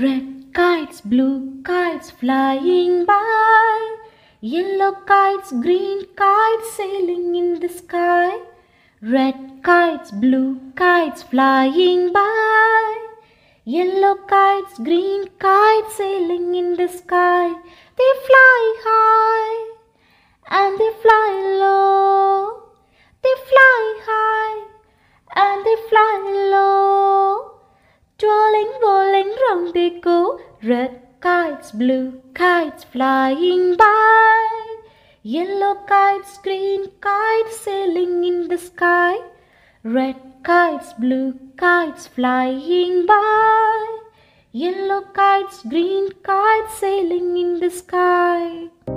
Red kites, blue kites flying by. Yellow kites, green kites sailing in the sky. Red kites, blue kites flying by. Yellow kites, green kites sailing in the sky. They fly high and they fly low. They fly high and they fly low round they go, red kites, blue kites flying by, yellow kites, green kites sailing in the sky, red kites, blue kites flying by, yellow kites, green kites sailing in the sky.